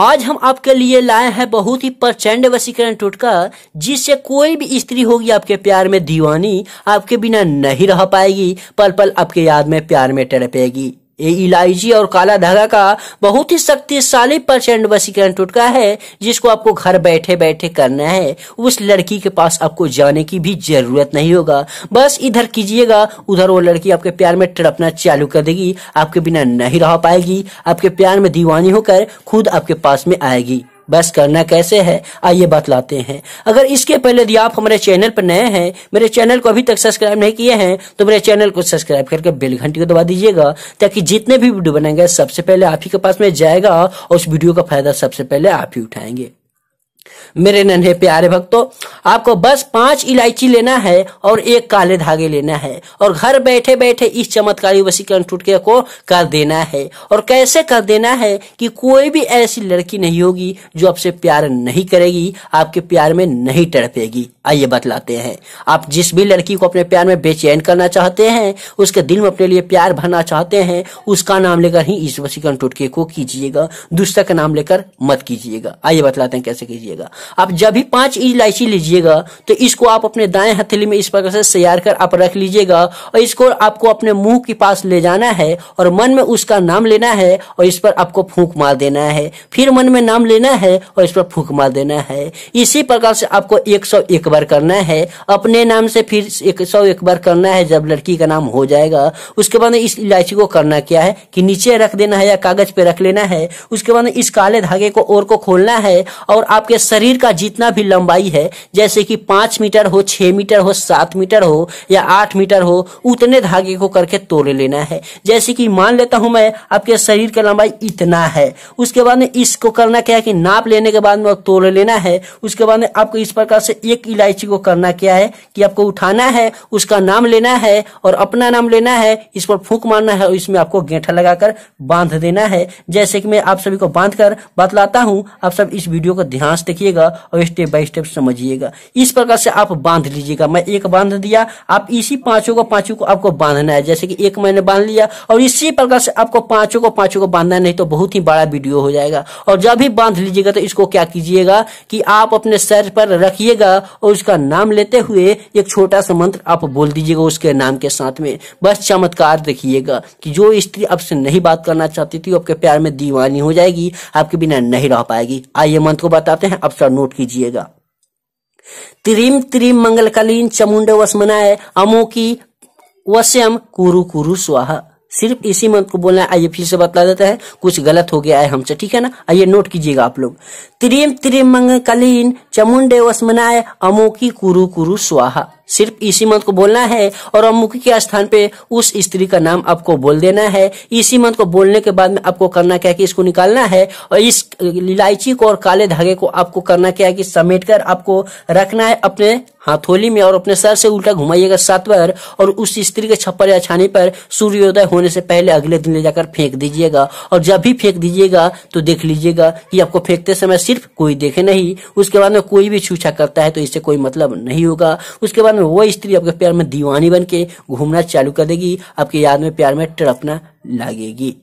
आज हम आपके लिए लाए हैं बहुत ही प्रचंड वसीकरण टोटका जिससे कोई भी स्त्री होगी आपके प्यार में दीवानी आपके बिना नहीं रह पाएगी पल पल आपके याद में प्यार में तड़पेगी ये इलायची और काला धागा का बहुत ही शक्तिशाली प्रचंड वसीकरण टुटका है जिसको आपको घर बैठे बैठे करना है उस लड़की के पास आपको जाने की भी जरूरत नहीं होगा बस इधर कीजिएगा उधर वो लड़की आपके प्यार में तड़पना चालू कर देगी आपके बिना नहीं रह पाएगी आपके प्यार में दीवानी होकर खुद आपके पास में आएगी बस करना कैसे है आइए बतलाते हैं अगर इसके पहले यदि आप हमारे चैनल पर नए हैं मेरे चैनल को अभी तक सब्सक्राइब नहीं किए हैं तो मेरे चैनल को सब्सक्राइब करके बेल घंटी को दबा दीजिएगा ताकि जितने भी वीडियो बनाएंगे सबसे पहले आप ही के पास में जाएगा और उस वीडियो का फायदा सबसे पहले आप ही उठाएंगे मेरे नन्हे प्यारे भक्तों आपको बस पांच इलायची लेना है और एक काले धागे लेना है और घर बैठे बैठे इस चमत्कारी वसीकरण टुटके को कर देना है और कैसे कर देना है कि कोई भी ऐसी लड़की नहीं होगी जो आपसे प्यार नहीं करेगी आपके प्यार में नहीं टड़पेगी आइए बतलाते हैं आप जिस भी लड़की को अपने प्यार में बेचैन करना चाहते हैं उसके दिल में अपने लिए प्यार भरना चाहते हैं उसका नाम लेकर ही इस वसीकरण टोटके को कीजिएगा दूसरा का नाम लेकर मत कीजिएगा आइए बतलाते हैं कैसे कीजिएगा आप जब भी पांच इलायची लीजिएगा तो इसको आप अपने दाएं हथेली में इस प्रकार से तैयार कर आप रख लीजिएगा और इसको आपको अपने मुंह के पास ले जाना है और मन में उसका नाम लेना है और इस पर आपको फूक मार देना है फिर मन में नाम लेना है और इस पर फूक मार देना है इसी प्रकार से आपको एक सौ एक बार करना है अपने नाम से फिर एक सौ एक बार करना है जब लड़की का नाम हो जाएगा उसके बाद इस इलायची को करना क्या है कि नीचे रख देना है या कागज पे रख लेना है उसके बाद इस काले धागे को और को खोलना है और आपके शरीर का जितना भी लंबाई है जैसे कि पांच मीटर हो छह मीटर हो सात मीटर हो या आठ मीटर हो उतने धागे को करके तोड़ लेना है जैसे कि मान लेता हूं मैं आपके शरीर का लंबाई इतना है उसके बाद इसको करना क्या है कि नाप लेने के बाद में तोड़ लेना है उसके बाद आपको इस प्रकार से एक इलायची को करना क्या है कि आपको उठाना है उसका नाम लेना है और अपना नाम लेना है इस पर फूक मारना है और इसमें आपको गेंठा लगाकर बांध देना है जैसे कि मैं आप सभी को बांध कर बतलाता हूँ आप सब इस वीडियो को ध्यान से देखिएगा और स्टेप बाय स्टेप समझिएगा इस प्रकार से आप बांध लीजिएगा मैं एक बांध दिया आप इसी पांचों को पांचों को आपको बांधना है जैसे कि एक मैंने बांध लिया और इसी प्रकार से आपको पांचों को पांचों को बांधना नहीं तो बहुत ही बड़ा वीडियो हो जाएगा और जब भी बांध लीजिएगा तो इसको क्या कीजिएगा कि आप अपने सर पर रखिएगा और उसका नाम लेते हुए एक छोटा सा मंत्र आप बोल दीजिएगा उसके नाम के साथ में बस चमत्कार देखिएगा कि जो स्त्री आपसे नहीं बात करना चाहती थी आपके प्यार में दीवानी हो जाएगी आपके बिना नहीं रह पाएगी आइए मंत्र को बताते हैं आप सर नोट कीजिएगा त्रिम त्रिम मंगलकालीन चमुंड वस्मनाय अमो की वश्यम कुरु कुरु स्वाहा सिर्फ इसी मंथ को बोलना है आइए फिर से बतला देता है कुछ गलत हो गया है हमसे ठीक है ना आइए नोट कीजिएगा आप लोग त्रिम त्रिमंगलीन चमुंडे वस्मनाय अमोकी कुरु कुरु स्वाहा सिर्फ इसी मंत्र को बोलना है और अमुखी के स्थान पे उस स्त्री का नाम आपको बोल देना है इसी मंत्र को बोलने के बाद में आपको करना क्या है कि इसको निकालना है और इस इलायची को और काले धागे को आपको करना क्या है कि समेट कर आपको रखना है अपने हाथोली में और अपने सर से उल्टा घुमाइएगा सात बार और उस स्त्री के छप्पर या छानी पर सूर्योदय होने से पहले अगले दिन ले जाकर फेंक दीजिएगा और जब भी फेंक दीजिएगा तो देख लीजिएगा कि आपको फेंकते समय सिर्फ कोई देखे नहीं उसके बाद में कोई भी छूछा करता है तो इससे कोई मतलब नहीं होगा उसके बाद में वो स्त्री आपके प्यार में दीवानी बन के घूमना चालू कर देगी आपकी याद में प्यार में टड़पना लगेगी